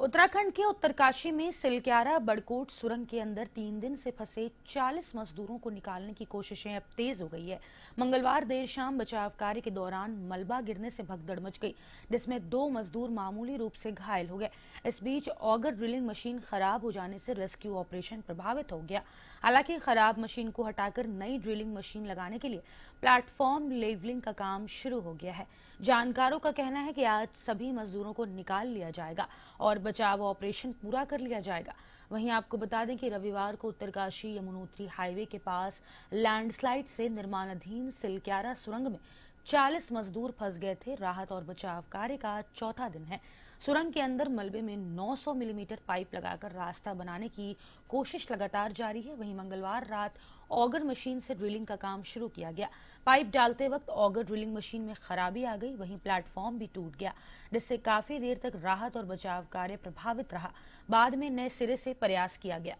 उत्तराखंड के उत्तरकाशी में सिलक्यारा बड़कोट सुरंग के अंदर तीन दिन से फंसे 40 मजदूरों को निकालने की कोशिशें अब तेज हो गई है मंगलवार देर शाम बचाव कार्य के दौरान मलबा गिरने से भगदड़ मच गई जिसमें दो मजदूर मामूली रूप से घायल हो गए इस बीच ऑगर ड्रिलिंग मशीन खराब हो जाने से रेस्क्यू ऑपरेशन प्रभावित हो गया हालांकि खराब मशीन को हटाकर नई ड्रिलिंग मशीन लगाने के लिए प्लेटफॉर्म लेवलिंग का काम शुरू हो गया है जानकारों का कहना है कि आज सभी मजदूरों को निकाल लिया जाएगा और बचाव ऑपरेशन पूरा कर लिया जाएगा वहीं आपको बता दें कि रविवार को उत्तरकाशी यमुनोत्री हाईवे के पास लैंडस्लाइड से निर्माणाधीन सिलक्यारा सुरंग में चालीस मजदूर फंस गए थे राहत और बचाव कार्य का चौथा दिन है सुरंग के अंदर मलबे में 900 मिलीमीटर पाइप लगाकर रास्ता बनाने की कोशिश लगातार जारी है वहीं मंगलवार रात ऑगर मशीन से ड्रिलिंग का काम शुरू किया गया पाइप डालते वक्त ऑगर ड्रिलिंग मशीन में खराबी आ गई वहीं प्लेटफॉर्म भी टूट गया जिससे काफी देर तक राहत और बचाव कार्य प्रभावित रहा बाद में नए सिरे से प्रयास किया गया